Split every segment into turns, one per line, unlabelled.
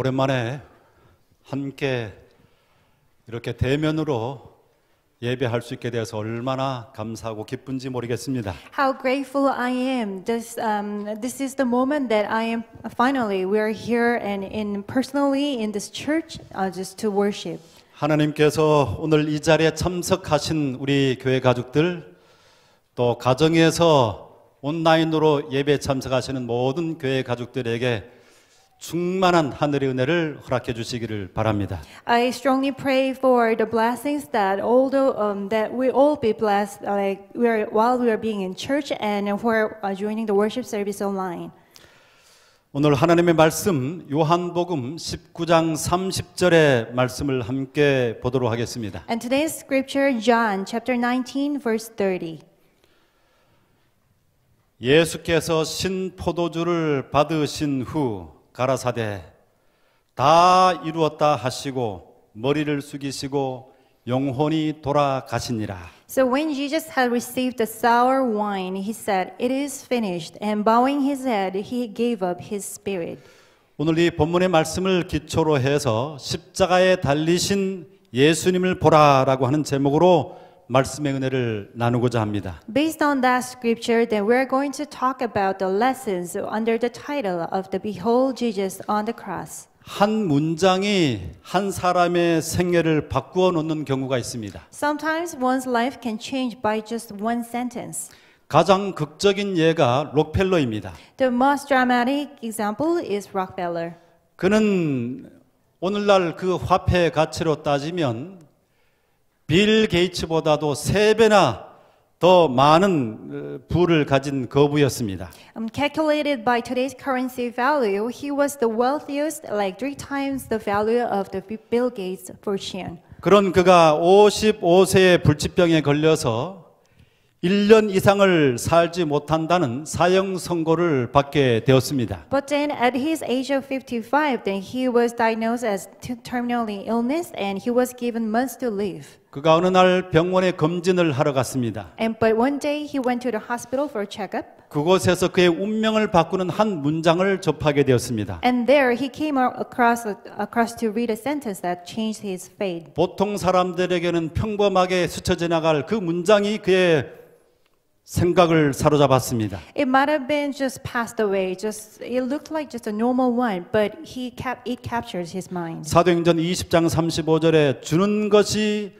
오랜만에 함께 이렇게 대면으로 예배할 수 있게 돼서 얼마나 감사하고 기쁜지 모르겠습니다.
How grateful I am. This um, this is the moment that I am finally we are here and in personally in this church uh, just to worship.
하나님께서 오늘 이 자리에 참석하신 우리 교회 가족들 또 가정에서 온라인으로 예배 참석하시는 모든 교회 가족들에게 충만한 하늘의 은혜를 허락해 주시기를 바랍니다.
I strongly pray for the blessings that although um, that we all be blessed like we are while we are being in church and for uh, joining the worship service online.
오늘 하나님의 말씀 요한복음 19장 30절의 말씀을 함께 보도록 하겠습니다.
And today's scripture John chapter 19 verse 30.
예수께서 신 포도주를 받으신 후 가라사대 다 이루었다 하시고 머리를 숙이시고 영혼이 돌아가시니라.
So when Jesus had received the sour wine, he said, "It is finished." And bowing his head, he gave up his spirit.
오늘 이 본문의 말씀을 기초로 해서 십자가에 달리신 예수님을 보라라고 하는 제목으로 말씀의 은혜를 나누고자 합니다.
Based on that scripture, then we are going to talk about the lessons under the title of the Behold Jesus on the cross.
한 문장이 한 사람의 생애를 바꾸어 놓는 경우가 있습니다.
Sometimes one's life can change by just one sentence.
가장 극적인 예가 록펠러입니다.
The most dramatic example is Rockefeller.
그는 오늘날 그 화폐 가치로 따지면 빌 게이츠보다도 3배나 더 많은 부를 가진 거부였습니다.
Um, calculated by today's currency value, he was the wealthiest, like three times the value of the Bill Gates fortune.
그런 그가 55세의 불치병에 걸려서 1년 이상을 살지 못한다는 사형 선고를 받게 되었습니다.
But then at his age of 55, then he was diagnosed as terminally illness and he was given months to live.
그가 어느 날 병원에 검진을 하러 갔습니다.
And but one day he went to the hospital for a checkup.
그곳에서 그의 운명을 바꾸는 한 문장을 접하게 되었습니다.
And there he came across across to read a sentence that changed his fate.
보통 사람들에게는 평범하게 스쳐 지나갈 그 문장이 그의 생각을 사로잡았습니다.
It might have been just passed away. Just it looked like just a normal one, but he kept it captures his mind.
사도행전 20장 35절에 주는 것이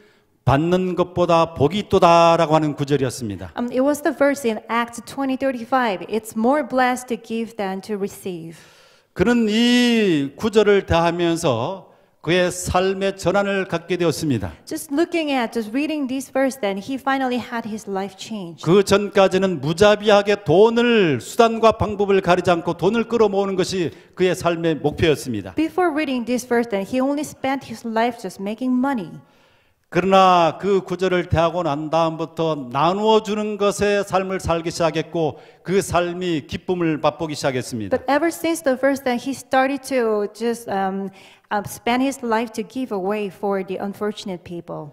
받는 것보다 복이 있도다라고 하는 구절이었습니다.
Um, it was the verse in Acts 20:35. It's more blessed to give than to receive.
그는 이 구절을 다하면서 그의 삶의 전환을 갖게 되었습니다.
Just looking at, just reading this verse, then he finally had his life changed.
그 전까지는 무자비하게 돈을 수단과 방법을 가리지 않고 돈을 끌어모으는 것이 그의 삶의 목표였습니다.
Before reading this verse, then he only spent his life just making money.
그러나 그 구절을 대하고 난 다음부터 나누어 주는 것에 삶을 살기 시작했고 그 삶이 기쁨을 맛보기 시작했습니다.
But ever since the verse that he started to just um, spend his life to give away for the unfortunate people.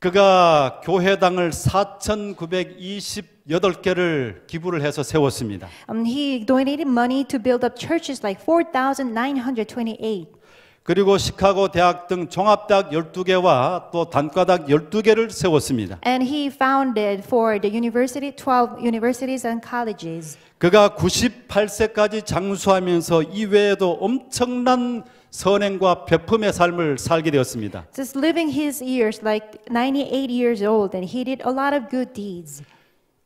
그가 교회당을 4,928개를 기부를 해서 세웠습니다.
Um, he donated money to build up churches like 4,928.
그리고 시카고 대학 등 종합대학 12개와 또 단과대학 12개를 세웠습니다.
And he founded for the university 12 universities and colleges.
그가 98세까지 장수하면서 이외에도 엄청난 선행과 베품의 삶을 살게 되었습니다.
Just living his years like 98 years old and he did a lot of good deeds.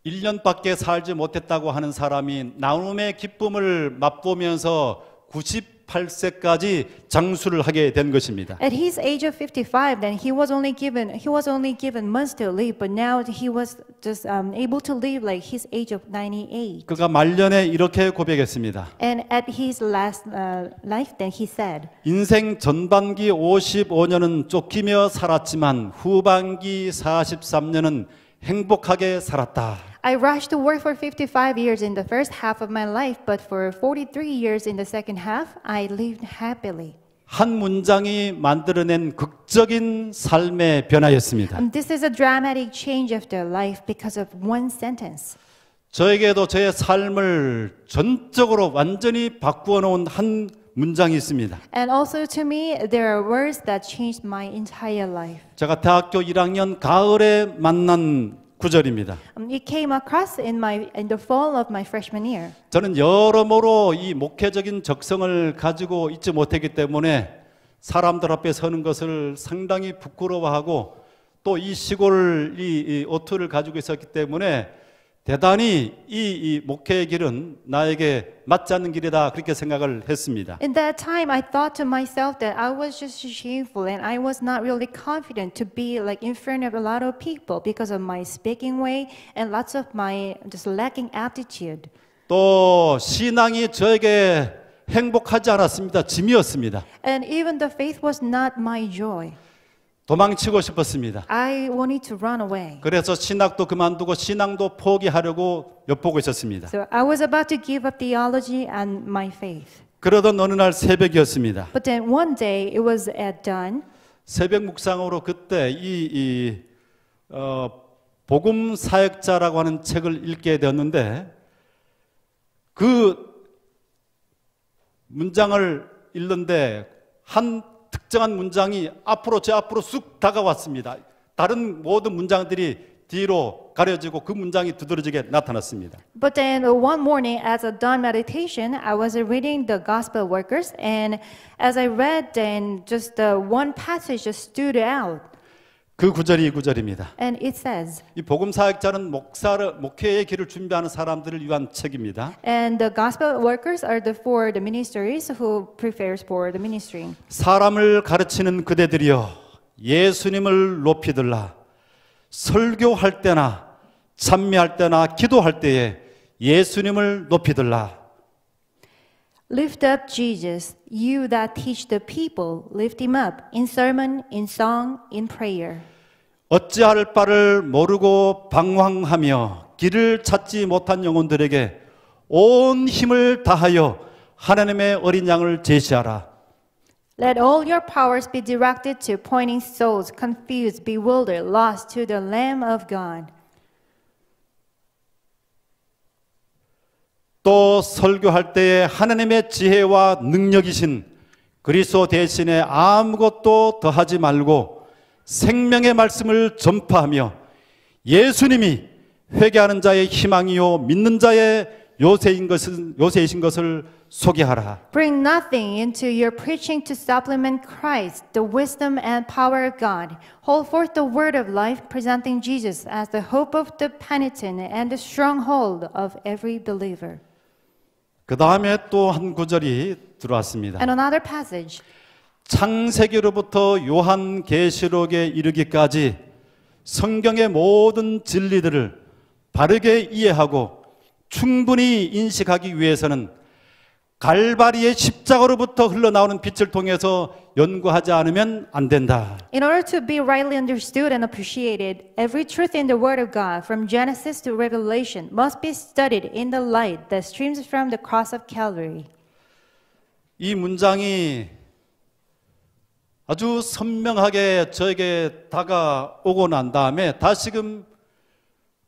1년밖에 살지 못했다고 하는 사람이 나눔의 기쁨을 맛보면서 98 58세까지 장수를 하게 된 것입니다.
At his age of 55, then he was only given he was only given months to live, but now he was just um, able to live like his age of 98.
그가 말년에 이렇게 고백했습니다.
And at his last uh, life, then he said,
인생 전반기 55년은 쫓기며 살았지만 후반기 43년은 행복하게 살았다.
I rushed to work for 55 years in the first half of my life, but for 43 years in the second half, I lived happily.
한 문장이 만들어낸 극적인 삶의 변화였습니다.
This is a dramatic change of their life because of one sentence.
저에게도 제 삶을 전적으로 완전히 바꾸어 놓은 한 문장이 있습니다.
And also to me there are words that changed my entire life.
제가 대학교 1학년 가을에 만난 9절입니다.
Um, it came across in my in the fall of my freshman year.
저는 여러모로 이 목회적인 적성을 가지고 있지 못했기 때문에 사람들 앞에 서는 것을 상당히 부끄러워하고 또 이 시골 이, 이 오투를 가지고 있었기 때문에 대단히 이, 이 목회의 길은 나에게 맞지 않는 길이다 그렇게 생각을 했습니다.
In that time, I thought to myself that I was just shameful and I was not really confident to be like in front of a lot of people because of my speaking way and lots of my just lacking attitude.
또 신앙이 저에게 행복하지 않았습니다. 짐이었습니다.
And even the faith was not my joy.
도망치고 싶었습니다.
I wanted to run away.
그래서 신학도 그만두고 신앙도 포기하려고 엿보고 있었습니다. 그러던 어느 날 새벽이었습니다.
But then one day it was at dawn.
새벽 묵상으로 그때 이, 이 어, 복음 사역자라고 하는 책을 읽게 되었는데 그 문장을 읽는데 한 특정한 문장이 앞으로 제 앞으로 쑥 다가왔습니다. 다른 모든 문장들이 뒤로 가려지고 그 문장이 두드러지게 나타났습니다.
But then one morning as a dawn meditation, I was reading the gospel workers and as I read then just the one passage just stood out.
그 구절이 이 구절입니다.
And it says,
이 복음 사역자는 목사를 목회의 길을 준비하는 사람들을 위한 책입니다.
And the gospel workers are the for the m i n i s t r s who prepares for the ministry.
사람을 가르치는 그대들이여 예수님을 높이들라 설교할 때나 찬미할 때나 기도할 때에 예수님을 높이들라.
Lift up Jesus, you that teach the people, lift him up in sermon, in song, in prayer.
어찌할 바를 모르고 방황하며 길을 찾지 못한 영혼들에게 온 힘을 다하여 하나님의 어린 양을 제시하라.
Let all your powers be directed to pointing souls confused, bewildered, lost to the Lamb of God.
또 설교할 때에 하나님의 지혜와 능력이신 그리스도 대신에 아무것도 더하지 말고 생명의 말씀을 전파하며 예수님이 회개하는 자의 희망이요 믿는 자의 요새인 것은 요새이신 것을 소개하라.
Bring nothing into your preaching to supplement Christ, the wisdom and power of God. Hold forth the word of life, presenting Jesus as the hope of the penitent and the stronghold of every believer.
그 다음에 또 한 구절이 들어왔습니다. And
another passage.
창세기로부터 요한계시록에 이르기까지 성경의 모든 진리들을 바르게 이해하고 충분히 인식하기 위해서는 갈바리의 십자가로부터 흘러나오는 빛을 통해서 연구하지 않으면 안 된다.
In order to be rightly understood and appreciated, every truth in the word of God from Genesis to Revelation must be studied in the light that streams from the cross of Calvary.
이 문장이 아주 선명하게 저에게 다가오고 난 다음에 다시금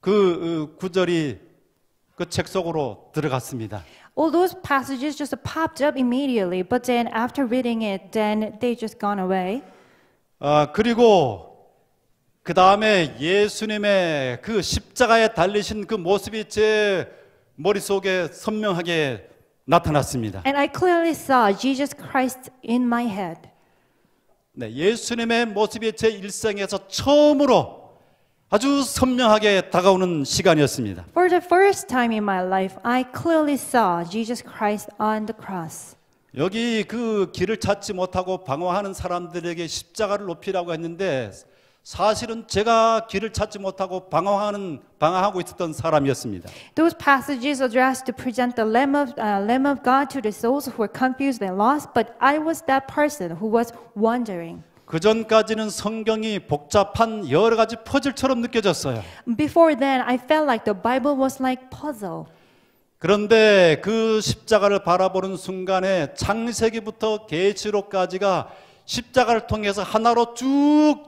그 구절이 그 책 속으로 들어갔습니다.
all those passages just popped up immediately, but then after reading it, then they just gone away.
아, 그리고 그 다음에 예수님의 그 십자가에 달리신 그 모습이 제 머릿속에 선명하게 나타났습니다.
And I clearly saw Jesus Christ in my head.
네, 예수님의 모습이 제 일생에서 처음으로 아주 선명하게 다가오는 시간이었습니다.
For the first time in my life, I clearly saw Jesus Christ on the cross.
여기 그 길을 찾지 못하고 방황하는 사람들에게 십자가를 높이라고 했는데 사실은 제가 길을 찾지 못하고 방황하는 방황하고 있었던 사람이었습니다.
Those passages address to present the Lamb of uh, Lamb of God to the souls who were confused and lost, but I was that person who was wandering.
그 전까지는 성경이 복잡한 여러 가지 퍼즐처럼 느껴졌어요.
Before then, I felt like the Bible was like puzzle.
그런데 그 십자가를 바라보는 순간에 창세기부터 계시록까지가 십자가를 통해서 하나로 쭉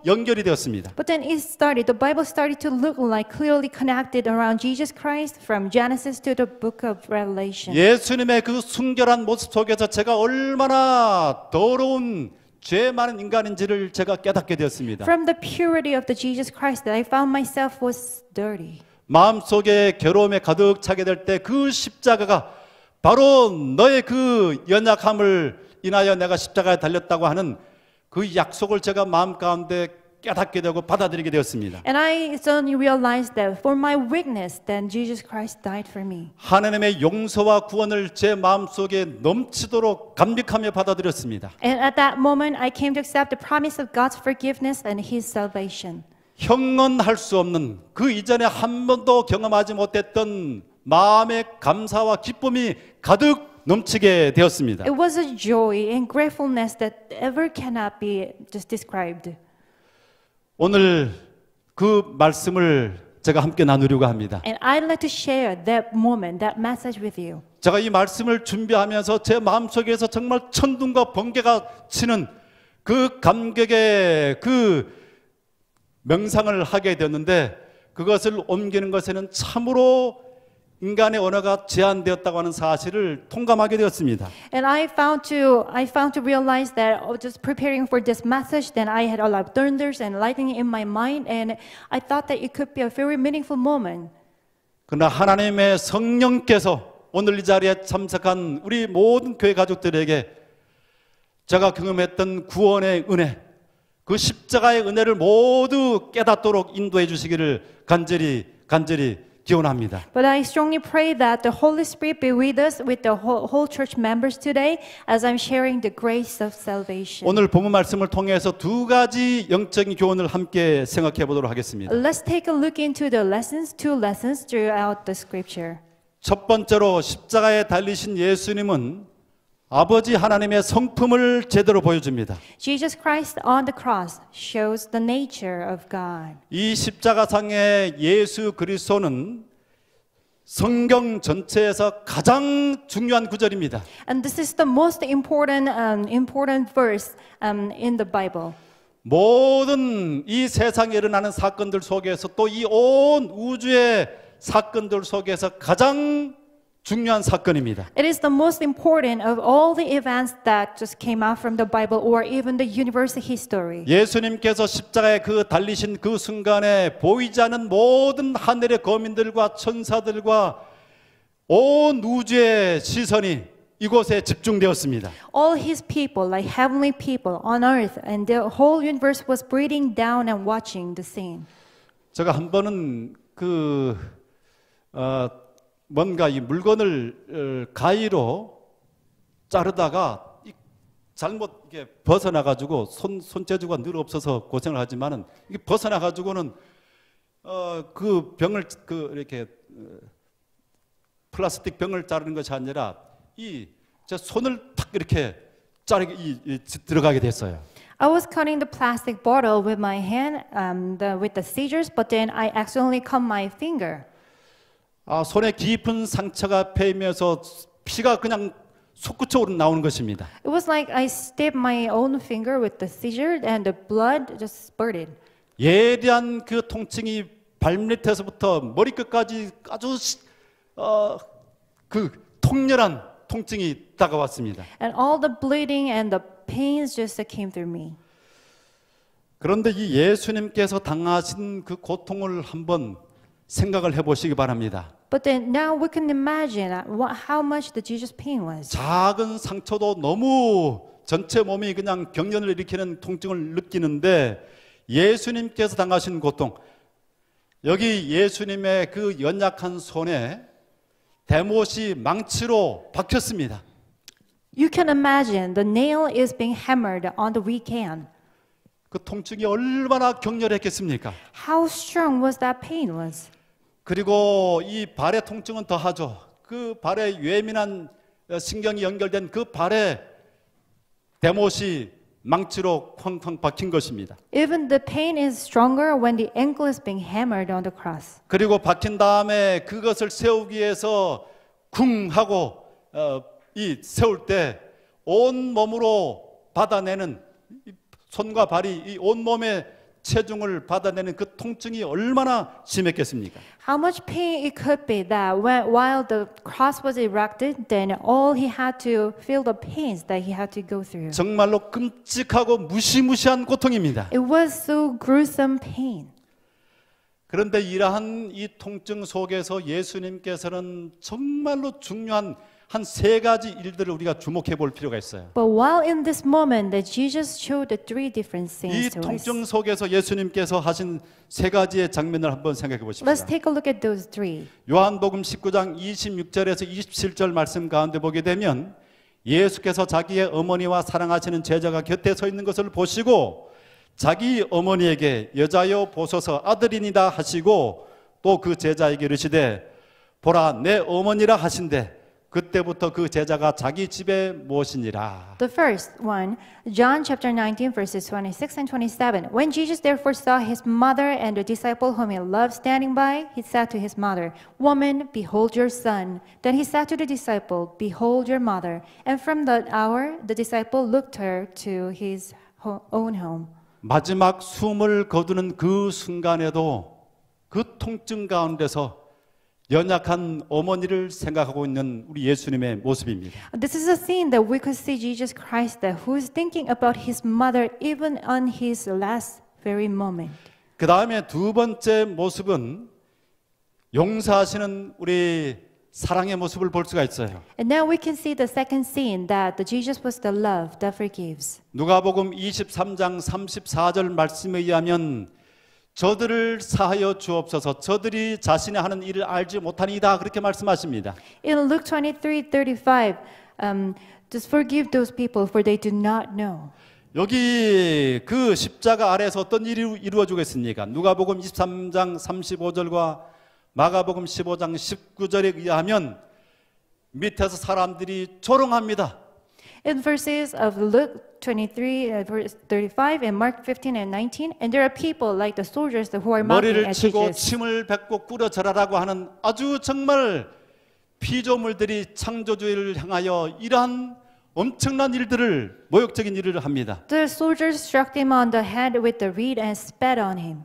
연결이 되었습니다.
But then it started. The Bible started to look like clearly connected around Jesus Christ from Genesis to the book of Revelation.
예수님의 그 순결한 모습 속에서 제가 얼마나 더러운 죄 많은 인간인지를 제가 깨닫게 되었습니다. From
the purity of the Jesus Christ that I found myself was dirty.
마음속에 괴로움에 가득 차게 될 때 그 십자가가 바로 너의 그 연약함을 인하여 내가 십자가에 달렸다고 하는 그 약속을 제가 마음 가운데 깨닫게 되고 받아들이게 되었습니다.
And I suddenly realized that for my weakness, then Jesus Christ died for me.
하나님의 용서와 구원을 제 마음속에 넘치도록 감격하며 받아들였습니다.
And at that moment, I came to accept the promise of God's forgiveness and His salvation.
형언할 수 없는 그 이전에 한 번도 경험하지 못했던 마음의 감사와 기쁨이 가득 넘치게 되었습니다. It
was a joy and gratefulness that ever cannot be just described.
오늘 그 말씀을 제가 함께 나누려고 합니다.
And I'd like to share that moment, that message with you.
제가 이 말씀을 준비하면서 제 마음속에서 정말 천둥과 번개가 치는 그 감격의 그 명상을 하게 되었는데 그것을 옮기는 것에는 참으로 인간의 언어가 제한되었다고 하는 사실을 통감하게 되었습니다.
And I found to I found to realize that just preparing for this message, then I had a lot of thunders and lightning in my mind, and I thought that it could be a very meaningful moment.
그러나 하나님의 성령께서 오늘 이 자리에 참석한 우리 모든 교회 가족들에게 제가 경험했던 구원의 은혜, 그 십자가의 은혜를 모두 깨닫도록 인도해 주시기를 간절히 간절히 기원합니다.
But I strongly pray that the Holy Spirit be with us with the whole church members today as I'm sharing the grace of salvation. 오늘
본문 말씀을 통해서 두 가지 영적인 교훈을 함께 생각해 보도록 하겠습니다.
Let's take a look into the lessons two lessons throughout the scripture.
첫 번째로 십자가에 달리신 예수님은 아버지 하나님의 성품을 제대로 보여줍니다.
Jesus Christ on the cross shows the nature of God.
이 십자가상의 예수 그리스도는 성경 전체에서 가장 중요한 구절입니다.
And this is the most important um, important verse um, in the Bible.
모든 이 세상에 일어나는 사건들 속에서 또 이 온 우주의 사건들 속에서 가장 중요한 사건입니다.
It is the most important of all the events that just came out from the Bible or even the universe history.
예수님께서 십자가에 그 달리신 그 순간에 보이지 않은 모든 하늘의 거민들과 천사들과 온 우주의 시선이 이곳에 집중되었습니다.
All his people, like heavenly people on earth, and the whole universe was breathing down and watching the scene.
제가 한 번은 그 어, 뭔가 이 물건을 어, 가위로 자르다가 잘못 이게 벗어나 가지고 손 손재주가 늘 없어서 고생을 하지만은 이게 벗어나 가지고는 어 그 병을 그 이렇게 어, 플라스틱 병을 자르는 것이 아니라 이제 손을 탁 이렇게 자르게 이, 이 들어가게 됐어요.
I was cutting the plastic bottle with my hand um, the, with the scissors, but then I accidentally cut my finger.
아, 손에 깊은 상처가 패이면서 피가 그냥 솟구쳐오르 나오는 것입니다.
It was like I stabbed my own finger with the seizure and the blood just spurted.
예리한 그 통증이 발밑에서부터 머리끝까지 아주 어, 그 통렬한 통증이 다가왔습니다.
And all the bleeding and the pains just came through me.
그런데 이 예수님께서 당하신 그 고통을 한번 생각을 해보시기 바랍니다.
But then now we can imagine what, how much the Jesus pain was.
작은 상처도 너무 전체 몸이 그냥 경련을 일으키는 통증을 느끼는데 예수님께서 당하신 고통 여기 예수님의 그 연약한 손에 대못이 망치로 박혔습니다.
You can imagine the nail is being hammered on the weak hand.
그 통증이 얼마나 격렬했겠습니까?
How strong was that pain was?
그리고 이 발의 통증은 더하죠. 그 발에 예민한 어, 신경이 연결된 그 발에 대못이 망치로 쾅쾅 박힌 것입니다.
Even the pain is stronger when the ankle is being hammered on the cross.
그리고 박힌 다음에 그것을 세우기 위해서 쿵 하고 어, 이 세울 때 온 몸으로 받아내는 손과 발이 이 온 몸에 체중을 받아내는 그 통증이 얼마나 심했겠습니까?
How much pain it could be that when, while the cross was erected, then all he had to feel the pains that he had to go through.
정말로 끔찍하고 무시무시한 고통입니다.
It was so gruesome pain.
그런데 이러한 이 통증 속에서 예수님께서는 정말로 중요한 한 세 가지 일들을 우리가 주목해 볼 필요가 있어요.
But while in this moment that Jesus showed the three different things 이 통증
속에서 예수님께서 하신 세 가지의 장면을 한번 생각해 보십시오. Let's
take a look at those three.
요한복음 19장 26절에서 27절 말씀 가운데 보게 되면 예수께서 자기의 어머니와 사랑하시는 제자가 곁에 서 있는 것을 보시고 자기 어머니에게 여자여 보소서 아들이니다 하시고 또 그 제자에게 이르시되 보라 내 어머니라 하신대 그때부터 그 제자가 자기 집에 모시니라.
The first one, John chapter 19 verses 26 and 27. When Jesus therefore saw his mother and the disciple whom he loved standing by, he said to his mother, "Woman, behold your son." Then he said to the disciple, "Behold your mother." And from that hour the disciple looked her to his own home.
마지막 숨을 거두는 그 순간에도 그 통증 가운데서 연약한 어머니를 생각하고 있는 우리 예수님의 모습입니다.
This is a scene that we could see Jesus Christ who is thinking about his mother even on his last very moment.
그 다음에 두 번째 모습은 용서하시는 우리 사랑의 모습을 볼 수가 있어요.
And now we can see the second scene that Jesus was the love that forgives.
누가복음 23장 34절 말씀에 의하면 저들을 사하여 주옵소서 저들이 자신의 하는 일을 알지 못하니이다 그렇게 말씀하십니다.
In Luke 23:35 um, just forgive those people for they do not
know. 여기 그 십자가 아래서 어떤 일이 이루어지겠습니까? 누가복음 23장 35절과 마가복음 15장 19절에 의하면 밑에서 사람들이 조롱합니다.
In verses of Luke 23, verse 35, and Mark 15 and 19, and there are people like the soldiers who are mocking 머리를 at 치고 Jesus.
침을 뱉고 꾸려져라라고 하는 아주 정말 피조물들이 창조주의를 향하여 이러한 엄청난 일들을 모욕적인 일을 합니다.
The soldiers struck him on the head with the reed and spat on him.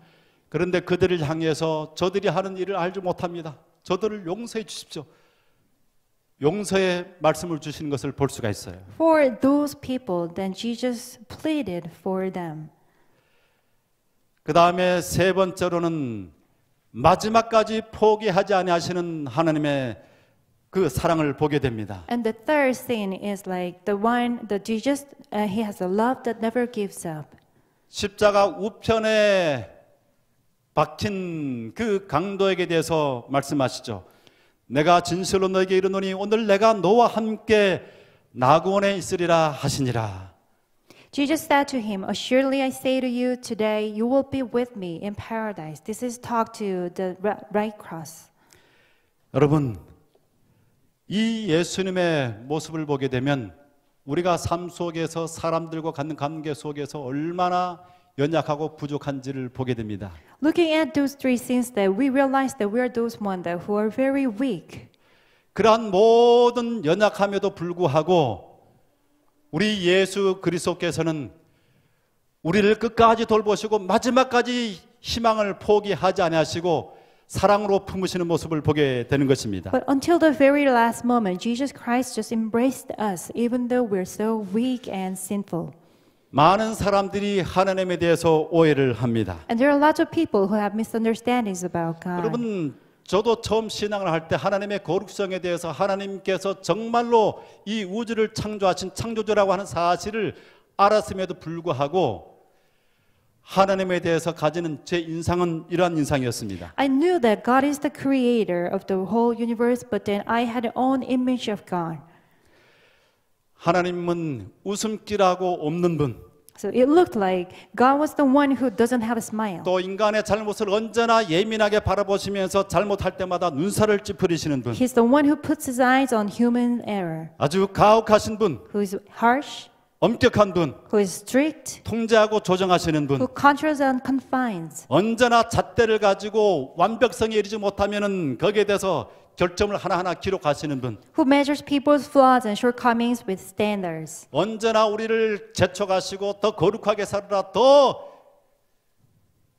그런데 그들을 향해서 저들이 하는 일을 알지 못합니다. 저들을 용서해 주십시오. 용서의 말씀을 주시는 것을 볼 수가 있어요.
For those people, then Jesus pleaded for them.
그 다음에 세 번째로는 마지막까지 포기하지 아니하시는 하나님의 그 사랑을 보게 됩니다.
And the third thing is like the one, the Jesus, uh, he has a love that never gives up.
십자가 우편에 박힌 그 강도에게 대해서 말씀하시죠. 내가 진실로 너에게 이르노니 오늘 내가 너와 함께 낙원에 있으리라 하시니라.
Jesus said to him, Assuredly I say to you, today you will be with me in paradise. This is talk to the right cross.
여러분, 이 예수님의 모습을 보게 되면 우리가 삶 속에서 사람들과 갖는 관계 속에서 얼마나 연약하고 부족한지를 보게 됩니다.
Looking at those three sins that we realize that we are those one that who are very weak.
그러한 모든 연약함에도 불구하고 우리 예수 그리스도께서는 우리를 끝까지 돌보시고 마지막까지 희망을 포기하지 아니하시고 사랑으로 품으시는 모습을 보게 되는 것입니다. But
until the very last moment, Jesus Christ just embraced us, even though we're so weak and sinful.
많은 사람들이 하나님에 대해서 오해를 합니다.
And there are lots of people who have misunderstandings about God.
여러분 저도 처음 신앙을 할 때 하나님의 거룩성에 대해서 하나님께서 정말로 이 우주를 창조하신 창조주라고 하는 사실을 알았음에도 불구하고 하나님에 대해서 가지는 제 인상은 이러한 인상이었습니다.
I knew that God is the creator of the whole universe, but then I had an own image of God.
하나님은 웃음기라고 없는 분.
So it looked like God was the one who doesn't have a smile.
또 인간의 잘못을 언제나 예민하게 바라보시면서 잘못할 때마다 눈살을 찌푸리시는 분. He's
the one who puts his eyes on human error.
아주 가혹하신 분. Who's harsh. 엄격한 분, who is strict, 통제하고 조정하시는 분, who
controls and confines.
언제나 잣대를 가지고 완벽성에 이르지 못하면은 거기에 대해서 결점을 하나하나 기록하시는 분.
Who measures people's flaws and shortcomings with standards.
언제나 우리를 제쳐가시고 더 거룩하게 살으라 더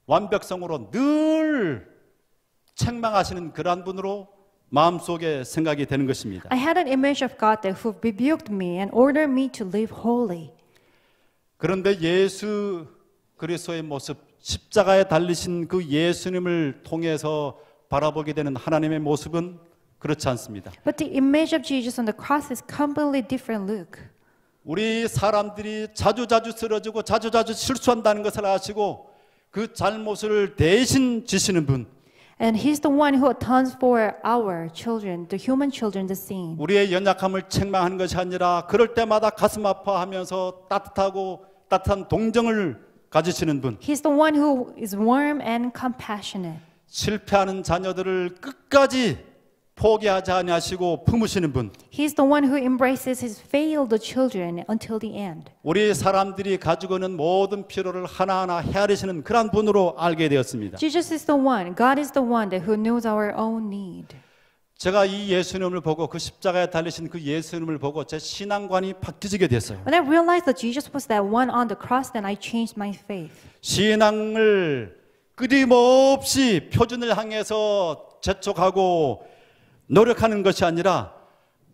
완벽성으로 늘 책망하시는 그러한 분으로 마음속에 생각이 되는 것입니다. I
had an image of God that who rebuked me and ordered me to live holy.
그런데 예수 그리스도의 모습 십자가에 달리신 그 예수님을 통해서 바라보게 되는 하나님의 모습은 그렇지 않습니다.
But the image of Jesus on the cross is completely different look.
우리 사람들이 자주자주 쓰러지고 자주자주 실수한다는 것을 아시고 그 잘못을 대신 지시는 분.
And he's the one who atones for our children, the human children, the sin.
우리의 연약함을 책망하는 것이 아니라 그럴 때마다 가슴 아파하면서 따뜻하고 따뜻한 동정을 가지시는 분.
He's the one who is warm and compassionate.
실패하는 자녀들을 끝까지 포기하지 아니하시고 품으시는 분.
He's the one who embraces his failed children until the end.
우리 사람들이 가지고 있는 모든 필요를 하나하나 헤아리시는 그런 분으로 알게 되었습니다. Jesus
is the one. God is the one that who knows our own need.
제가 이 예수님을 보고 그 십자가에 달리신 그 예수님을 보고 제 신앙관이 바뀌게 됐어요.
When I realized that Jesus was that one on the cross, then I changed my faith.
신앙을 끊임없이 표준을 향해서 재촉하고 노력하는 것이 아니라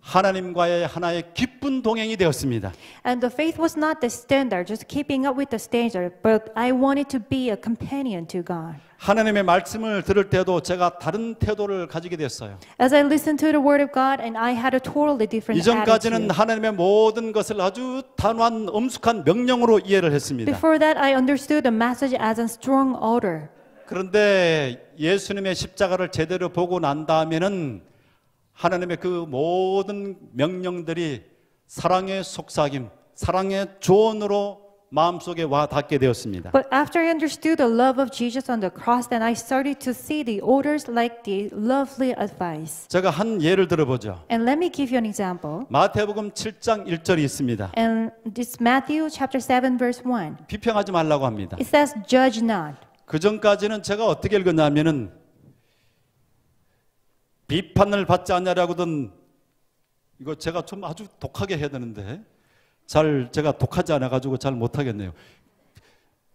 하나님과의 하나의 기쁜 동행이 되었습니다.
And the faith was not the standard, just keeping up with the standard, but I wanted to be a companion to God.
하나님의 말씀을 들을 때도 제가 다른 태도를 가지게 됐어요.
As I listened to the word of God, and I had a totally different 이전까지는 attitude.
하나님의 모든 것을 아주 단호한 엄숙한 명령으로 이해를 했습니다. Before
that, I understood the message as a strong order.
그런데 예수님의 십자가를 제대로 보고 난 다음에는 하나님의 그 모든 명령들이 사랑의 속삭임, 사랑의 조언으로 마음속에 와 닿게 되었습니다.
But after I understood the love of Jesus on the cross, then I started to see the orders like the lovely advice.
제가 한 예를 들어보죠.
And let me give you an example.
마태복음 7장 1절이 있습니다.
And it's Matthew chapter 7 verse 1.
비평하지 말라고 합니다.
It says judge not.
그 전까지는 제가 어떻게 읽었냐면은 비판을 받지 않냐라고든 이거 제가 좀 아주 독하게 해야 되는데 잘 제가 독하지 않아가지고 잘 못하겠네요.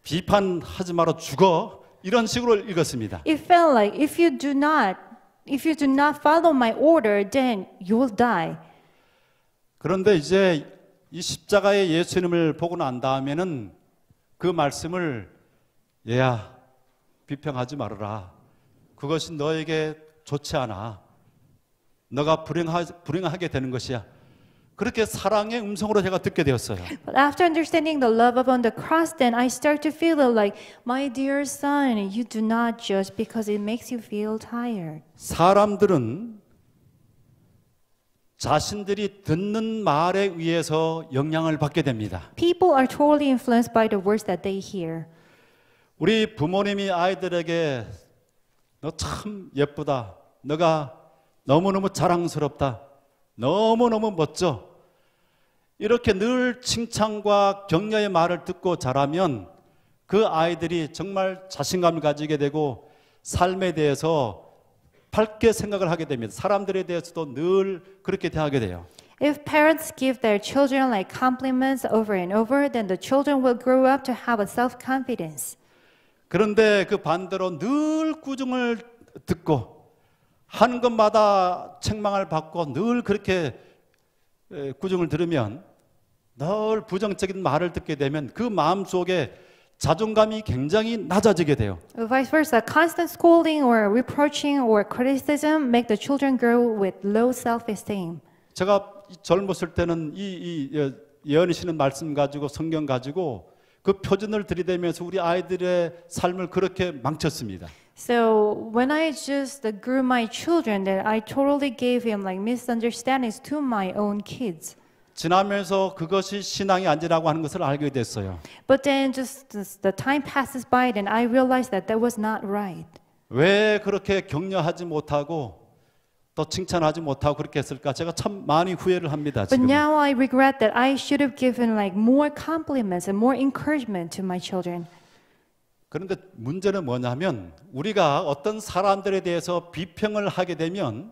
비판하지 말아 죽어 이런 식으로 읽었습니다.
It felt like if you do not if you do not follow my order then you will die.
그런데 이제 이 십자가의 예수님을 보고 난 다음에는 그 말씀을 얘야 비평하지 말아라. 그것이 너에게 좋지 않아. 너가 불행하, 불행하게 되는 것이야. 그렇게 사랑의 음성으로 제가 듣게 되었어요. But
after understanding the love upon the cross, then I start to feel it like, my dear son, you do not judge because it makes you feel tired.
사람들은 자신들이 듣는 말에 의해서 영향을 받게 됩니다.
People are totally influenced by the words that they hear.
우리 부모님이 아이들에게 너 참 예쁘다. 너가 너무너무 자랑스럽다. 너무너무 멋져. 이렇게 늘 칭찬과 격려의 말을 듣고 자라면 그 아이들이 정말 자신감을 가지게 되고 삶에 대해서 밝게 생각을 하게 됩니다. 사람들에 대해서도 늘 그렇게 대하게 돼요.
If parents give their children like compliments over and over, then the children will grow up to have a self-confidence.
그런데 그 반대로 늘 꾸중을 듣고 하는 것마다 책망을 받고 늘 그렇게 구정을 들으면 늘 부정적인 말을 듣게 되면 그 마음 속에 자존감이 굉장히 낮아지게 돼요.
Vice versa, constant scolding or reproaching or criticism make the children grow with low self-esteem.
제가 젊었을 때는 이, 이 예언이 시는 말씀 가지고 성경 가지고 그 표준을 들이대면서 우리 아이들의 삶을 그렇게 망쳤습니다.
So when I just grew my children, that I totally gave him like misunderstandings to my own kids.
지나면서 그것이 신앙이 아니라고 하는 것을 알게 됐어요.
But then just the time passes by, then I realized that that was not right.
왜 그렇게 격려하지 못하고 또 칭찬하지 못하고 그렇게 했을까? 제가 참 많이 후회를 합니다. 지금. But now
I regret that I should have given like more compliments and more encouragement to my children.
그런데 문제는 뭐냐면 우리가 어떤 사람들에 대해서 비평을 하게 되면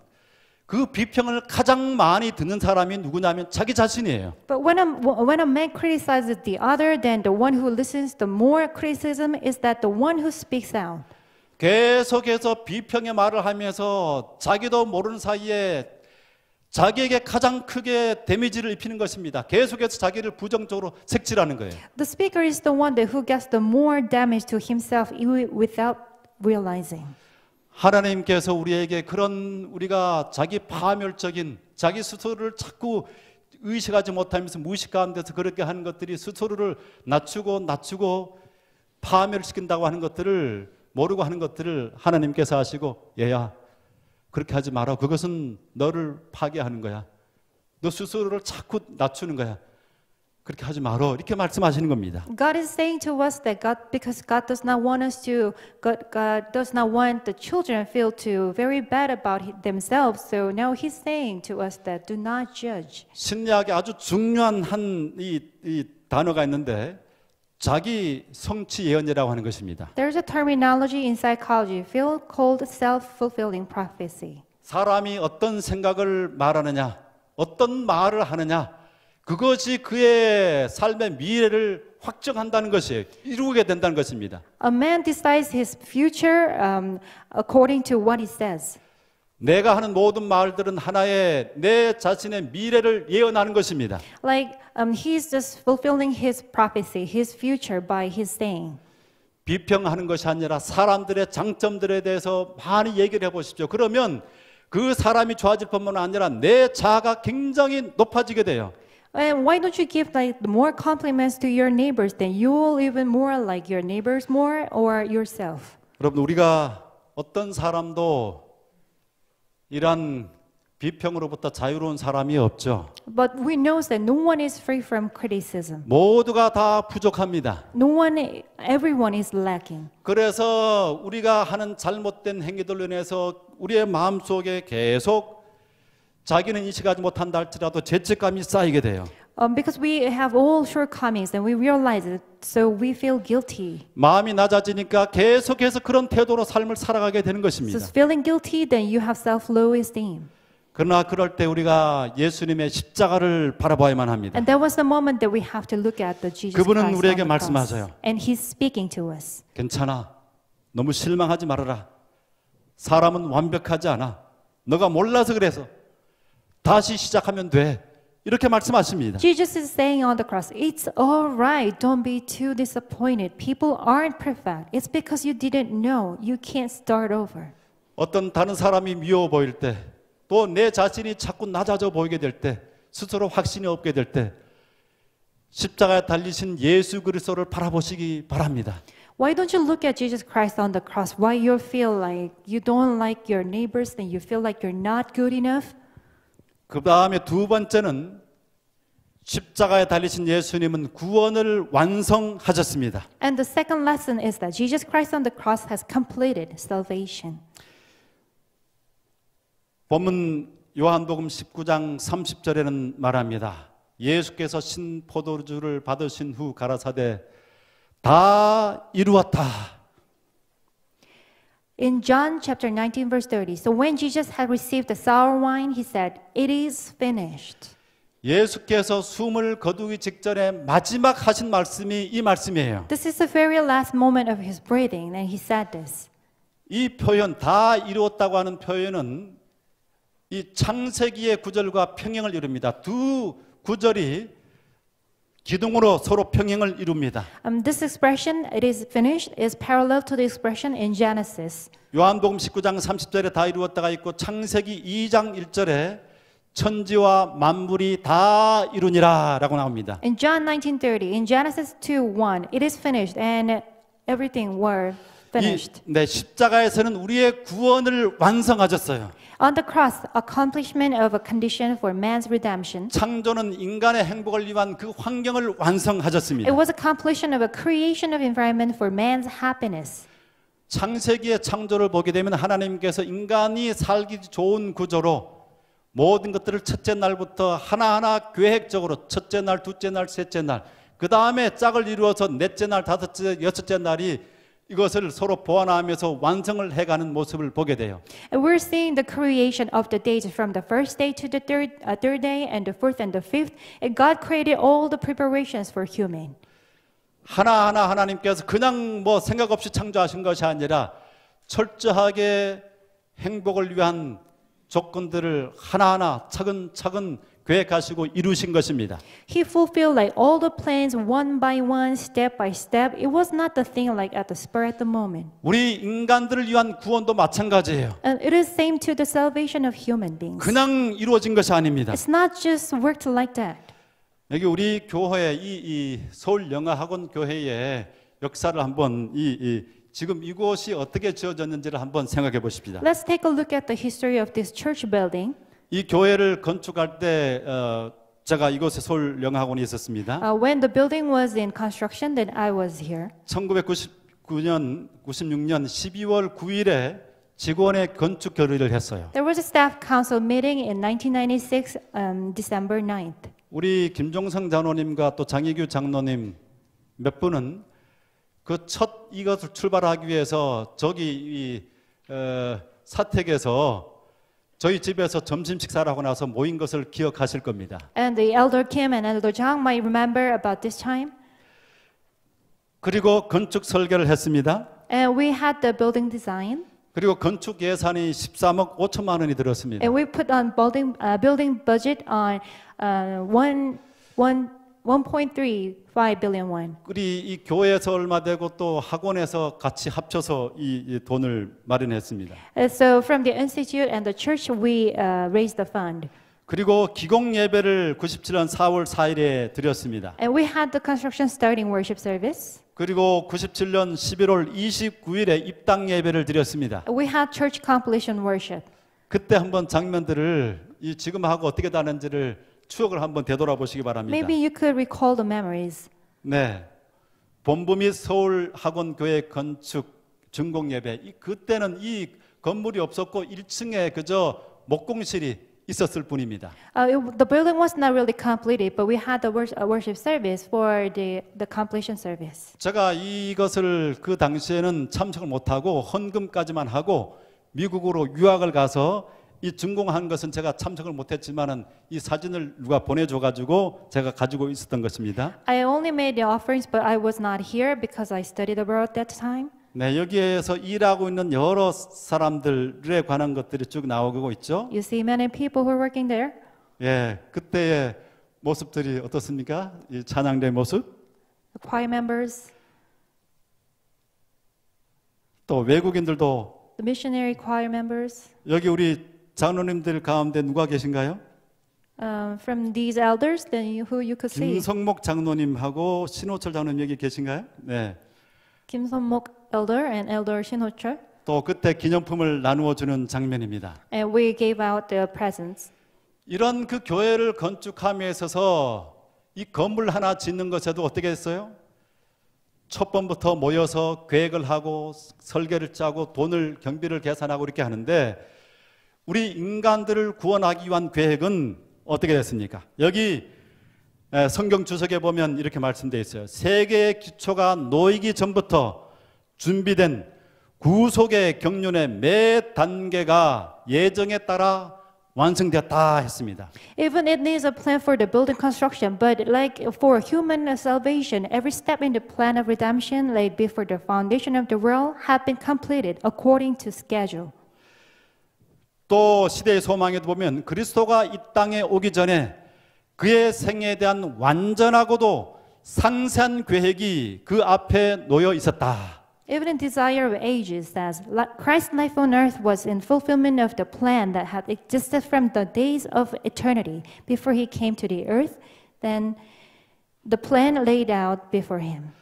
그 비평을 가장 많이 듣는 사람이 누구냐면 자기 자신이에요.
But when a when a man criticizes the other, then the one who listens, the more criticism is that the one who speaks out.
계속해서 비평의 말을 하면서 자기도 모르는 사이에 자기에게 가장 크게 데미지를 입히는 것입니다. 계속해서 자기를 부정적으로 색칠하는 거예요.
The speaker is the one who gets the more damage to himself without realizing.
하나님께서 우리에게 그런 우리가 자기 파멸적인 자기 스스로를 자꾸 의식하지 못하면서 무의식 가운데서 그렇게 하는 것들이 스스로를 낮추고 낮추고 파멸시킨다고 하는 것들을 모르고 하는 것들을 하나님께서 하시고 얘야 그렇게 하지 마라. 그것은 너를 파괴하는 거야. 너 스스로를 자꾸 낮추는 거야. 그렇게 하지 마라. 이렇게 말씀하시는 겁니다.
God is saying to us that God, because God does not want us to, God, God does not want the children feel to very bad about themselves. So now He's saying to us that do not judge.
신약에 아주 중요한 한 이 이 단어가 있는데 자기 성취 예언이라고 하는 것입니다.
There's a terminology in psychology field called self-fulfilling prophecy.
사람이 어떤 생각을 말하느냐, 어떤 말을 하느냐, 그것이 그의 삶의 미래를 확정한다는 것이에요. 이루게 된다는 것입니다.
A man decides his future um, according to what he says.
내가 하는 모든 말들은 하나의 내 자신의 미래를 예언하는 것입니다.
Like um, he's just fulfilling his prophecy, his future by his saying.
비평하는 것이 아니라 사람들의 장점들에 대해서 많이 얘기를 해 보십시오. 그러면 그 사람이 좋아질 뿐만 아니라 내 자아가 굉장히 높아지게 돼요.
And why don't you give like more compliments to your neighbors? Then you will even more like your neighbors more or yourself.
여러분 우리가 어떤 사람도 이러한 비평으로부터 자유로운 사람이 없죠.
But we know that no one is free from criticism.
모두가 다 부족합니다.
No one, everyone is lacking.
그래서 우리가 하는 잘못된 행위들로 인해서 우리의 마음 속에 계속 자기는 인식하지 못한다 할지라도 죄책감이 쌓이게 돼요.
Um, because we have all shortcomings and we realize it, so we feel guilty.
마음이 낮아지니까 계속해서 그런 태도로 삶을 살아가게 되는 것입니다. So
feeling guilty, then you have self-low esteem.
그러나 그럴 때 우리가 예수님의 십자가를 바라봐야만 합니다.
And that was the moment that we have to look at the Jesus 그분은 우리에게 말씀하세요. And he's speaking to us.
괜찮아. 너무 실망하지 말아라. 사람은 완벽하지 않아. 너가 몰라서 그래서 다시 시작하면 돼. 이렇게 말씀하십니다.
Jesus is saying on the cross, it's all right. Don't be too disappointed. People aren't perfect. It's because you didn't know. You can't
start over. 어떤 다른 사람이 미워 보일 때, 또 내 자신이 자꾸 낮아져 보이게 될 때, 스스로 확신이 없게 될 때, 십자가에 달리신 예수 그리스도를 바라보시기 바랍니다.
Why don't you look at Jesus Christ on the cross? Why you feel like you don't like your neighbors and you feel like you're not good enough?
그 다음에 두 번째는 십자가에 달리신 예수님은 구원을 완성하셨습니다.
And the second lesson is that Jesus Christ on the cross has completed salvation.
본문 요한복음 19장 30절에는 말합니다. 예수께서 신 포도주를 받으신 후 가라사대 다 이루었다.
In John chapter 19 verse 30. So when Jesus had received the sour wine, he said, "It is finished."
예수께서 숨을 거두기 직전에 마지막 하신 말씀이 이 말씀이에요.
This is the very last moment of his breathing and he said this.
이 표현 다 이루었다고 하는 표현은 이 창세기의 구절과 평행을 이룹니다. 두 구절이 기둥으로 서로 평행을 이룹니다.
Um, this expression it is finished is parallel to the expression in Genesis.
요한복음 19장 30절에 다 이루었다가 있고 창세기 2장 1절에 천지와 만물이 다 이루니라라고 나옵니다.
In John 19:30, in Genesis 2:1, it is finished and everything were finished.
이, 네, 십자가에서는 우리의 구원을 완성하셨어요.
On the cross, accomplishment of a condition for man's redemption. 창조는 인간의 행복을
위한 그 환경을 완성하셨습니다. It was a
completion of a creation of environment for man's happiness.
창세기의 창조를 보게 되면 하나님께서 인간이 살기 좋은 구조로 모든 것들을 첫째 날부터 하나하나 계획적으로 첫째 날, 둘째 날, 셋째 날, 그 다음에 짝을 이루어서 넷째 날, 다섯째, 여섯째 날이 이것을 서로 보완하면서 완성을 해가는 모습을 보게 돼요.
And we're seeing the creation of the days from the first day to the third, uh, third day and the fourth and the fifth. And God created all the preparations for human.
하나하나 하나님께서 그냥 뭐 생각 없이 창조하신 것이 아니라 철저하게 행복을 위한 조건들을 하나하나 차근차근 계획하시고 이루신 것입니다.
He fulfilled like all the plans one by one, step by step. It was not the thing like at the spur at the moment.
우리 인간들을 위한 구원도 마찬가지예요.
And it is same to the salvation of human beings.
그냥 이루어진 것이 아닙니다. It's
not just worked like that.
여기 우리 교회 이, 이 서울 영아학원 교회의 역사를 한번 이, 이 지금 이곳이 어떻게 지어졌는지를 한번 생각해 보십니다. Let's
take a look at the history of this church building.
이 교회를 건축할 때 어, 제가 이곳에 서울 영어학원에 있었습니다.
Uh, when the building was in construction, then I was here.
1999년 96년 12월 9일에 직원의 건축 결의를 했어요.
There was a staff council meeting in 1996, um, December 9th.
우리 김종성 장로님과 또 장희규 장로님 몇 분은 그 첫 이것을 출발하기 위해서 저기 이 어, 사택에서 저희 집에서 점심 식사를 하고 나서 모인 것을 기억하실 겁니다.
And the elder Kim and elder Jang might remember about this time.
그리고 건축 설계를 했습니다.
And we had the building design.
그리고 건축 예산이 13억 5천만 원이 들었습니다. And
we put on building uh, building budget on uh, one one 1.35 billion won.
우리 이 교회에서 얼마 되고 또 학원에서 같이 합쳐서 이 돈을 마련했습니다.
So from the institute and the church we raised the fund.
그리고 기공 예배를 97년 4월 4일에 드렸습니다.
And we had the construction starting worship service.
그리고 97년 11월 29일에 입당 예배를 드렸습니다.
We had church completion worship.
그때 한번 장면들을 이 지금하고 어떻게 다른지를 추억을 한번 되돌아보시기 바랍니다. Maybe
you could recall the memories.
네. 본부 및 서울 학원 교회 건축 준공 예배. 이, 그때는 이 건물이 없었고 1층에 그저 목공실이 있었을 뿐입니다.
Uh, it, the building was not really completed, but we had the worship, worship service for the the completion service.
제가 이것을 그 당시에는 참석을 못 하고 헌금까지만 하고 미국으로 유학을 가서 이 증공한 것은 제가 참석을 못했지만은 이 사진을 누가 보내줘가지고 제가 가지고 있었던 것입니다.
I only made the offerings, but I was not here because I studied abroad that time.
네, 여기에서 일하고 있는 여러 사람들에 관한 것들이 쭉 나오고 있죠.
You see many people who are working there.
예, 그때의 모습들이 어떻습니까? 이 찬양대 모습?
The choir members.
또 외국인들도.
The missionary choir members.
여기 우리 장로님들 가운데 누가 계신가요?
Um, from these elders, then who you could see?
김성목 장로님하고 신호철 장로님 여기 계신가요? 네.
김성목 elder and elder 신호철.
또 그때 기념품을 나누어 주는 장면입니다.
And we gave out the presents.
이런 그 교회를 건축함에 있어서 이 건물 하나 짓는 것에도 어떻게 했어요? 첫 번부터 모여서 계획을 하고 설계를 짜고 돈을 경비를 계산하고 이렇게 하는데 우리 인간들을 구원하기 위한 계획은 어떻게 됐습니까? 여기 성경 주석에 보면 이렇게 말씀되 있어요. 세계의 기초가 놓이기 전부터 준비된 구속의 경륜의 매 단계가 예정에 따라 완성되었다 했습니다.
Even it needs a plan for the building construction, but like for human salvation, every step in the plan of redemption laid before the foundation of the world have been completed according to schedule.
또 시대의 소망에도 보면 그리스도가 이 땅에 오기 전에 그의 생애에 대한 완전하고도 상세한 계획이 그 앞에 놓여 있었다.
Evident desire of ages that Christ's life on earth was in fulfillment of the plan that had existed from the days of eternity before he came to the earth, then the plan laid out before him.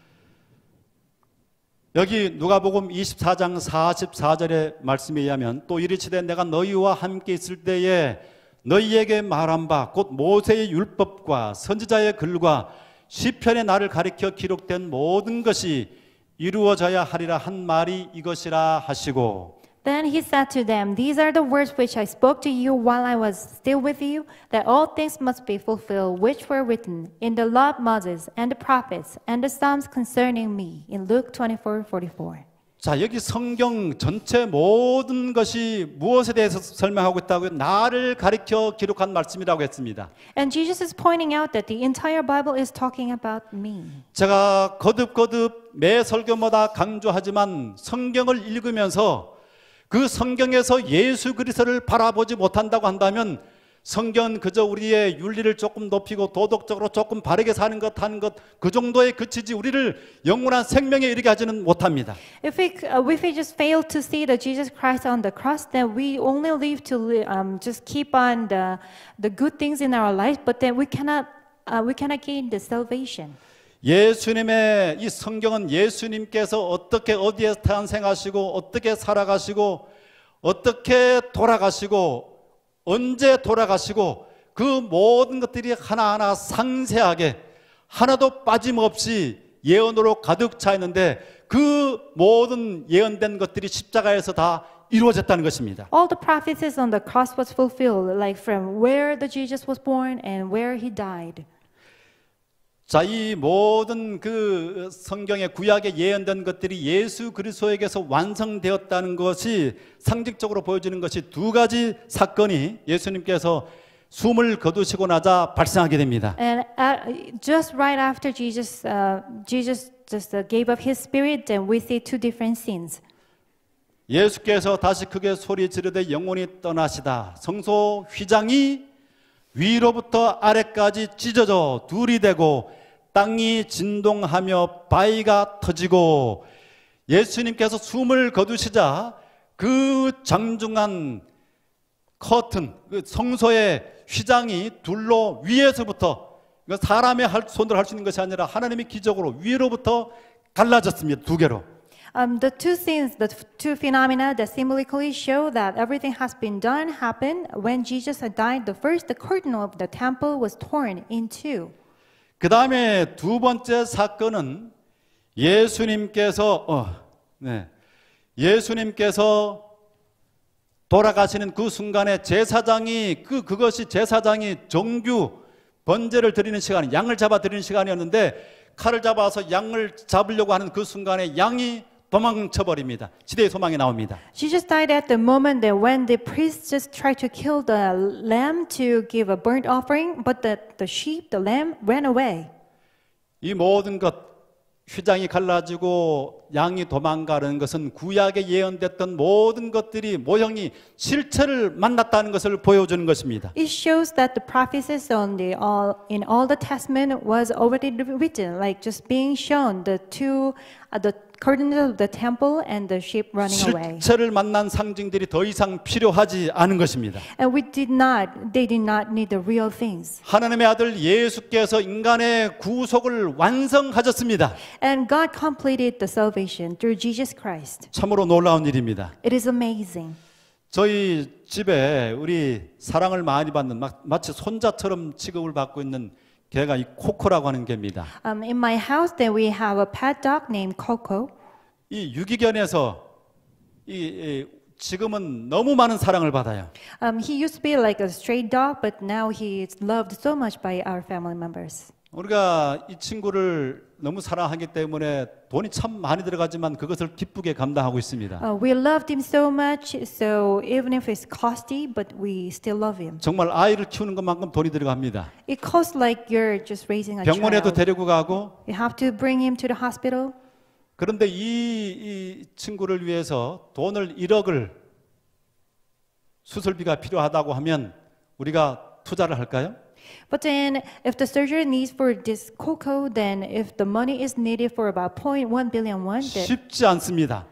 여기 누가복음 24장 44절의 말씀에 의하면 또 이르시되 내가 너희와 함께 있을 때에 너희에게 말한 바 곧 모세의 율법과 선지자의 글과 시편의 나를 가리켜 기록된 모든 것이 이루어져야 하리라 한 말이 이것이라 하시고
Then he said to them, These are the words which I spoke to you while I was still with you, that all things must be fulfilled which were written in the law of Moses and the prophets and the Psalms concerning me. In Luke 24 44.
자, 여기 성경 전체 모든 것이 무엇에 대해서 설명하고 있다고요? 나를 가리켜 기록한 말씀이라고 했습니다.
And Jesus is pointing out that the entire Bible is talking about me.
제가 거듭거듭 매 설교마다 강조하지만 성경을 읽으면서 그 성경에서 예수 그리스도를 바라보지 못한다고 한다면 성경 그저 우리의 윤리를 조금 높이고 도덕적으로 조금 바르게 사는 것 하는 것그 정도에 그치지 우리를 영원한 생명에 이르게 하지는 못합니다.
If we if we just fail to see the Jesus Christ on the cross, then we only live to um, just keep on the the good things in our life, but then we cannot uh, we cannot gain the salvation.
예수님의 이 성경은 예수님께서 어떻게 어디에 서 탄생하시고 어떻게 살아가시고 어떻게 돌아가시고 언제 돌아가시고 그 모든 것들이 하나하나 상세하게 하나도 빠짐없이 예언으로 가득 차 있는데 그 모든 예언된 것들이 십자가에서 다 이루어졌다는 것입니다.
All the prophecies on the cross was fulfilled like from where the Jesus was born and where he died.
자, 이 모든 그 성경의 구약에 예언된 것들이 예수 그리스도에게서 완성되었다는 것이 상징적으로 보여지는 것이 두 가지 사건이 예수님께서 숨을 거두시고 나자 발생하게 됩니다.
And uh, just right after Jesus, uh, Jesus just uh, gave up his spirit, a n we see two different scenes.
예수께서 다시 크게 소리 지르되 영혼이 떠나시다. 성소 휘장이 위로부터 아래까지 찢어져 둘이 되고 땅이 진동하며 바위가 터지고 예수님께서 숨을 거두시자 그 장중한 커튼, 그 성소의 휘장이 둘로 위에서부터 그 사람의 손으로 할 수 있는 것이 아니라 하나님의 기적으로 위로부터 갈라졌습니다. 두 개로.
Um, the two things, the two phenomena that symbolically show that everything has been done happened when Jesus had died. The first, the curtain of the temple was torn in two.
그 다음에 두 번째 사건은 예수님께서 어, 네. 예수님께서 돌아가시는 그 순간에 제사장이 그 그것이 제사장이 정규 번제를 드리는 시간, 양을 잡아 드리는 시간이었는데 칼을 잡아서 양을 잡으려고 하는 그 순간에 양이 도망쳐 버립니다. 시대의 소망이 나옵니다.
She just died at the moment that when the priests just tried to kill the lamb to give a burnt offering, but the, the sheep, the lamb ran away.
이 모든 것 휘장이 갈라지고 양이 도망가는 것은 구약에 예언됐던 모든 것들이 모형이 실체를 만났다는 것을 보여주는 것입니다.
It shows that the prophecies on the all in all the testament was already written, like just being shown the two uh, the curtains of the temple and the sheep running away.
실체를 만난 상징들이 더 이상 필요하지 않은 것입니다.
And we did not, they did not need the real
things. 하나님의 아들 예수께서 인간의 구속을 완성하셨습니다.
And God completed the salvation through Jesus Christ.
참으로 놀라운 일입니다.
It is amazing.
저희 집에 우리 사랑을 많이 받는 마치 손자처럼 취급을 받고 있는 개가 이 코코라고 하는 개입니다.
Um, in my house there we have a pet dog named Coco.
이 유기견에서 이, 이 지금은 너무 많은 사랑을 받아요.
Um, he used to be like a stray dog, but now he is loved so much by our family members.
우리가 이 친구를 너무 사랑하기 때문에 돈이 참 많이 들어가지만 그것을 기쁘게 감당하고 있습니다.
Uh, we loved him so much, so even if it's costly, but we still love him.
정말 아이를 키우는 것만큼 돈이 들어갑니다.
It costs like you're just raising a child. 병원에도
데리고 가고.
You have to bring him to the
hospital. 그런데 이, 이 친구를 위해서 돈을 1억을 수술비가 필요하다고 하면 우리가 투자를 할까요?
But then, if the surgery needs for this coco, then if the money is needed for about 0.1 billion won, t h e
쉽지 않습니다.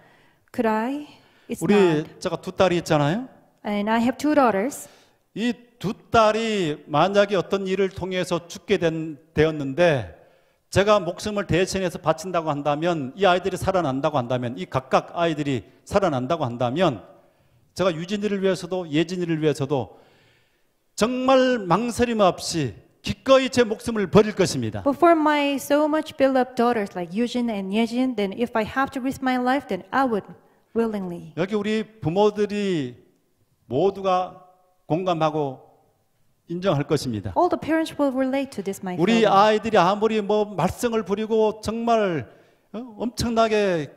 could I? It's 우리 not.
제가 두 딸이 있잖아요.
And I have two daughters.
이 두 딸이 만약에 어떤 일을 통해서 죽게 된, 되었는데 제가 목숨을 대신해서 바친다고 한다면 이 아이들이 살아난다고 한다면 이 각각 아이들이 살아난다고 한다면 제가 유진이를 위해서도 예진이를 위해서도 정말 망설임 없이 기꺼이 제 목숨을 버릴 것입니다.
But for my so much built-up daughters like Yujin and Yejin, then if I have to risk my life, then I would willingly.
여기 우리 부모들이 모두가 공감하고 인정할 것입니다.
All the parents will relate to this, my 우리
아이들이 아무리 뭐 말썽을 부리고 정말 엄청나게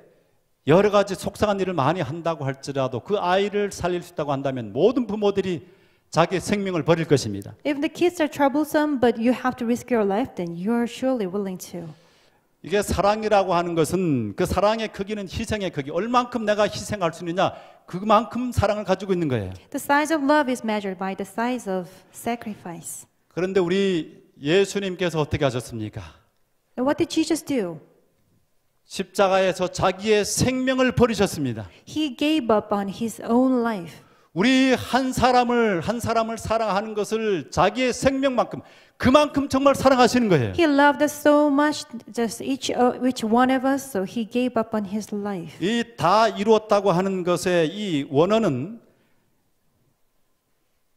여러 가지 속상한 일을 많이 한다고 할지라도 그 아이를 살릴 수 있다고 한다면 모든 부모들이 자기 생명을 버릴 것입니다.
If the kids are troublesome but you have to risk your life then you're surely willing to.
이게 사랑이라고 하는 것은 그 사랑의 크기는 희생의 크기. 얼만큼 내가 희생할 수 있느냐? 그만큼 사랑을 가지고 있는 거예요.
The size of love is measured by the size of sacrifice.
그런데 우리 예수님께서 어떻게 하셨습니까?
And what did Jesus do?
십자가에서 자기의 생명을 버리셨습니다.
He gave up on his own life.
우리 한 사람을 한 사람을 사랑하는 것을 자기의 생명만큼 그만큼 정말 사랑하시는 거예요. He
loved us so much, just each which uh, one of us, so he gave up on his life.
이 다 이루었다고 하는 것의 이 원어는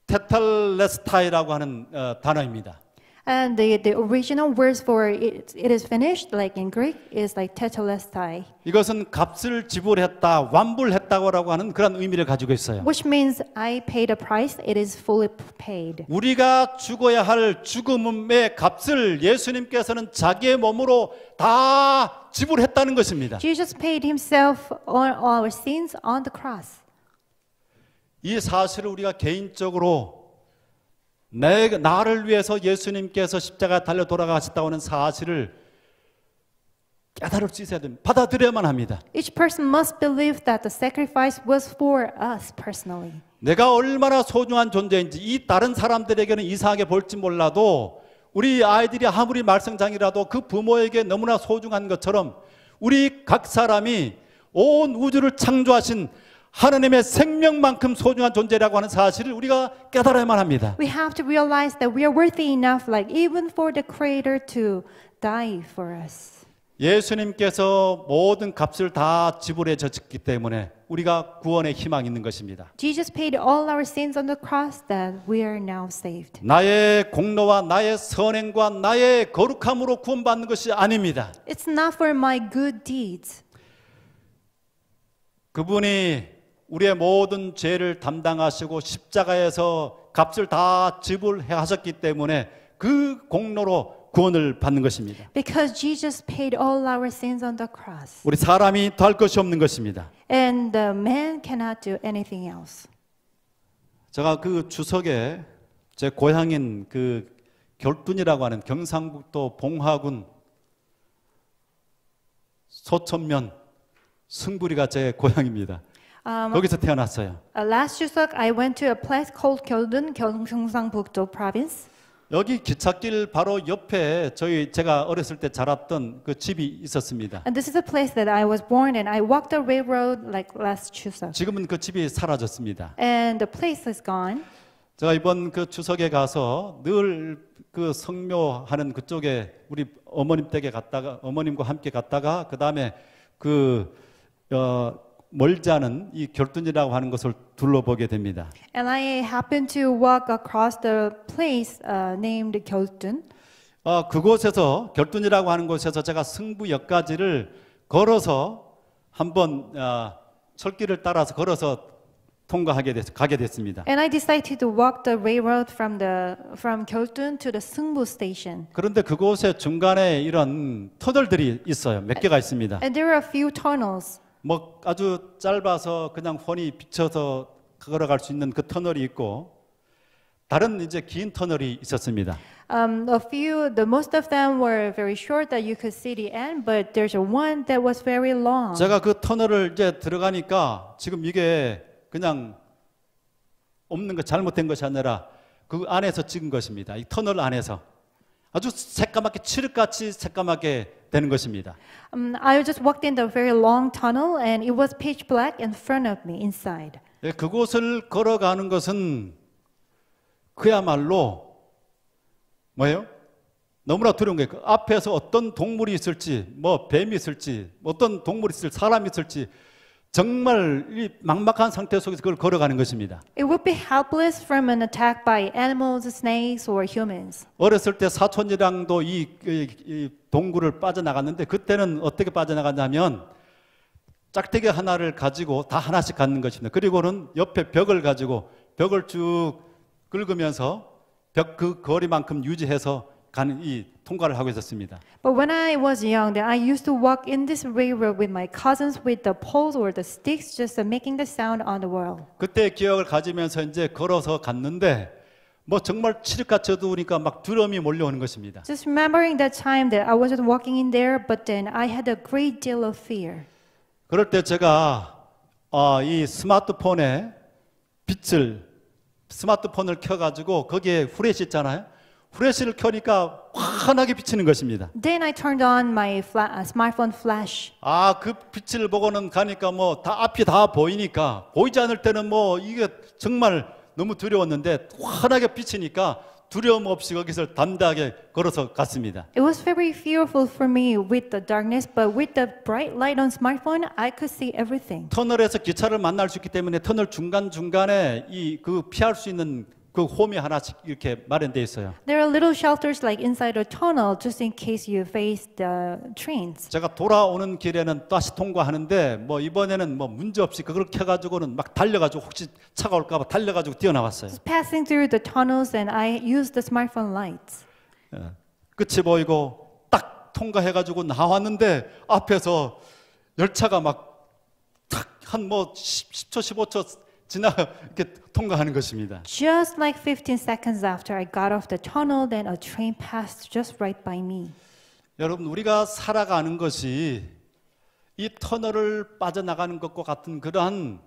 테탈레스타이라고 하는 어, 단어입니다.
And the, the original words for it, it is finished, like in Greek, is like tetelestai.
이것은 값을 지불했다, 완불했다고라고 하는 그런 의미를 가지고 있어요.
Which means I paid a price, it is fully paid.
우리가 죽어야 할 죽음의 값을 예수님께서는 자기의 몸으로 다 지불했다는 것입니다.
Jesus paid himself on our sins on the cross.
이 사실을 우리가 개인적으로 내, 나를 위해서 예수님께서 십자가 달려 돌아가셨다고 하는 사실을 깨달을 수 있어야 됩니다. 받아들여야만 합니다.
Each person must believe that the sacrifice was for us personally.
내가 얼마나 소중한 존재인지 이 다른 사람들에게는 이상하게 볼지 몰라도 우리 아이들이 아무리 말썽장이라도 그 부모에게 너무나 소중한 것처럼 우리 각 사람이 온 우주를 창조하신 하나님의 생명만큼 소중한 존재라고 하는 사실을 우리가 깨달아야만 합니다.
We have to realize that we are worthy enough like even for the creator to die for us.
예수님께서 모든 값을 다 지불해 졌기 때문에 우리가 구원의 희망이 있는 것입니다.
Jesus paid all our sins on the cross that we are now saved.
나의 공로와 나의 선행과 나의 거룩함으로 구원받는 것이 아닙니다.
It's not for my good deeds.
그분이 우리의 모든 죄를 담당하시고 십자가에서 값을 다 지불하셨기 때문에 그 공로로 구원을 받는 것입니다.
Because Jesus paid all our sins on the cross.
우리 사람이 더할 것이 없는 것입니다.
And the man cannot do anything else.
제가 그 주석에 제 고향인 그 결둔이라고 하는 경상북도 봉화군 소천면 승부리가 제 고향입니다. Um, 거기서 태어났어요.
Uh, last Chuseok I went to a place called Gyeongdun, 경상북도 province.
여기 기찻길 바로 옆에 저희 제가 어렸을 때 자랐던 그 집이 있었습니다.
And this is a place that I was born in. I walked the railroad like last Chuseok.
지금은 그 집이 사라졌습니다.
And the place is gone.
제가 이번 그 추석에 가서 늘 그 성묘하는 그쪽에 우리 어머님 댁에 갔다가 어머님과 함께 갔다가 그다음에 그 어, 멀자는 이 결둔이라고 하는 것을 둘러보게 됩니다.
And I happened to walk across the place uh, named 결둔.
어, 그곳에서 결둔이라고 하는 곳에서 제가 승부역까지를 걸어서 한번 어, 철길을 따라서 걸어서 통과하게 됐, 가게 됐습니다. And
I decided to walk the railroad from the from Gyeongdun to the Seungbu station.
그런데 그곳에 중간에 이런 터널들이 있어요. 몇 개가 있습니다.
And there are a few tunnels.
뭐 아주 짧아서 그냥 훤히 비쳐서 걸어갈 수 있는 그 터널이 있고 다른 이제 긴 터널이 있었습니다.
Um, a few, the most of them were very short that you could see the end, but there's one that was very long.
제가 그 터널을 이제 들어가니까 지금 이게 그냥 없는 거 잘못된 것이 아니라 그 안에서 찍은 것입니다. 이 터널 안에서. 아주 새까맣게 칠흑같이 새까맣게 되는 것입니다.
Um, I just walked in the very long tunnel and it was pitch black in front of me inside.
예, 그곳을 걸어가는 것은 그야말로 뭐예요? 너무나 두려운 게 그 앞에서 어떤 동물이 있을지, 뭐 뱀이 있을지, 어떤 동물이 있을지, 사람이 있을지 정말 막막한 상태 속에서 그걸 걸어가는 것입니다.
It would be helpless from an attack by animals, snakes, or humans.
어렸을 때 사촌이랑도 이, 이, 이 동굴을 빠져나갔는데 그때는 어떻게 빠져나갔냐면 짝대기 하나를 가지고 다 하나씩 갖는 것입니다. 그리고는 옆에 벽을 가지고 벽을 쭉 긁으면서 벽 그 거리만큼 유지해서 가는 이 통과를 하고 있었습니다.
But when I was young, I used to walk in this railroad with my cousins with the poles or the sticks, just making the sound on the wall.
그때 기억을 가지면서 이제 걸어서 갔는데 뭐 정말 칠흑같이 어두우니까 막 두려움이 몰려오는 것입니다.
Just remembering that time that I was walking in there, but then I had a great deal of fear.
그럴 때 제가 어, 이 스마트폰에 빛을 스마트폰을 켜가지고 거기에 후레쉬 있잖아요. 후레쉬를 켜니까 환하게 비치는 것입니다.
Then I turned on my fla- uh, smartphone flash.
아, 그 빛을 보고는 가니까 뭐 다 앞이 다 보이니까 보이지 않을 때는 뭐 이게 정말 너무 두려웠는데 환하게 비치니까 두려움 없이 거기서 담대하게 걸어서 갔습니다.
It was very fearful for me with the darkness, but with the bright light on smartphone, I could see everything.
터널에서 기차를 만날 수 있기 때문에 터널 중간 중간에 이 그 피할 수 있는 그 홈이 하나씩 이렇게 마련돼 있어요.
There are little shelters like inside a tunnel just in case you face the trains.
제가 돌아오는 길에는 다시 통과하는데 뭐 이번에는 뭐 문제 없이 그걸 켜 가지고는 막 달려 가지고 혹시 차가 올까 봐 달려 가지고 뛰어나왔어요.
Passing through the tunnels and I used the smartphone lights.
끝이 보이고 딱 통과해 가지고 나왔는데 앞에서 열차가 막탁한뭐 10초 15초 지나 이렇게 통과하는 것입니다.
Just like 15 seconds after I got off the tunnel, then a train passed just right by me.
여러분 우리가 살아가는 것이 이 터널을 빠져나가는 것과 같은 그러한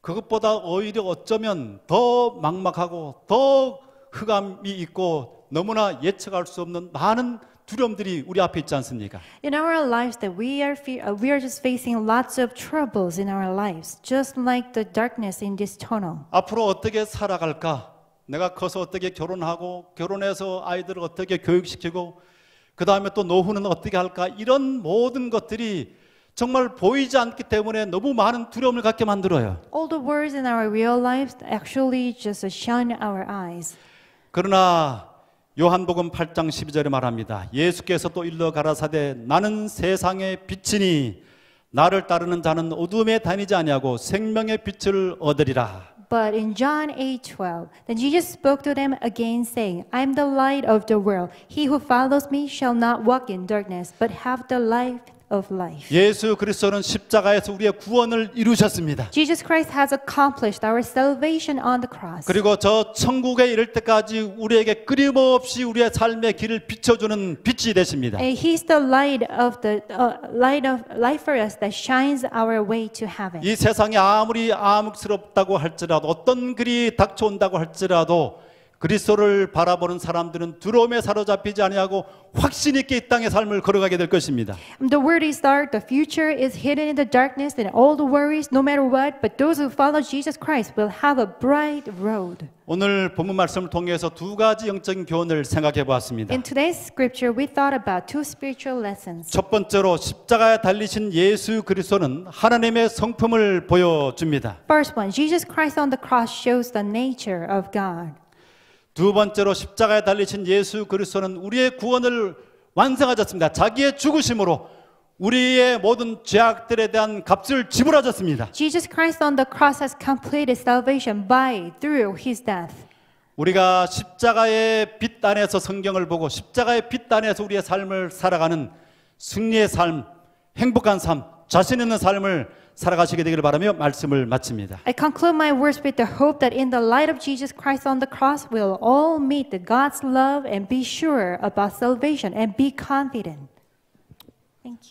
그것보다 오히려 어쩌면 더 막막하고 더 흑암이 있고 너무나 예측할 수 없는 많은 두려움들이 우리 앞에 있지 않습니까?
In our lives that we are we are just facing lots of troubles in our lives just like the darkness in this tunnel.
앞으로 어떻게 살아갈까? 내가 커서 어떻게 결혼하고 결혼해서 아이들을 어떻게 교육시키고 그다음에 또 노후는 어떻게 할까? 이런 모든 것들이 정말 보이지 않기 때문에 너무 많은 두려움을 갖게 만들어요.
All the worries in our real lives actually just shine our eyes.
그러나 요한복음 8장 12절에 말합니다. 예수께서 또 일러 가라사대 나는 세상의 빛이니 나를 따르는 자는 어둠에 다니지 아니하고 생명의 빛을 얻으리라.
But in John 8:12, then Jesus spoke to them again, saying, "I am the light of the world. He who follows me shall not walk in darkness, but have the life of life.
예수 그리스도는 십자가에서 우리의 구원을 이루셨습니다.
Jesus Christ has accomplished our salvation on the cross.
그리고 저 천국에 이를 때까지 우리에게 끊임없이 우리의 삶의 길을 비춰 주는 빛이 되십니다. And
he's the light of the uh, light of light for us that shines our way to heaven.
이 세상이 아무리 암흑스럽다고 할지라도 어떤 길이 닥쳐온다고 할지라도 그리스도를 바라보는 사람들은 두려움에 사로잡히지 아니하고 확신 있게 이 땅의 삶을 걸어가게 될 것입니다.
The word is that the future is hidden in the darkness and all the worries no matter what but those who follow Jesus Christ will have a bright road.
오늘 본문 말씀을 통해서 두 가지 영적인 교훈을 생각해 보았습니다.
In today's scripture we thought about two spiritual lessons.
첫 번째로 십자가에 달리신 예수 그리스도는 하나님의 성품을 보여 줍니다.
First one Jesus Christ on the cross shows the nature of God.
두 번째로 십자가에 달리신 예수 그리스도는 우리의 구원을 완성하셨습니다. 자기의 죽으심으로 우리의 모든 죄악들에 대한 값을 지불하셨습니다.
Jesus Christ on the cross has completed salvation by through his death.
우리가 십자가의 빛 안에서 성경을 보고 십자가의 빛 안에서 우리의 삶을 살아가는 승리의 삶, 행복한 삶, 자신 있는 삶을 살아가시게 되기를 바라며 말씀을 마칩니다.
I conclude my words with the hope that in the light of Jesus Christ on the cross we'll all meet the God's love and be sure about salvation and be confident. Thank you.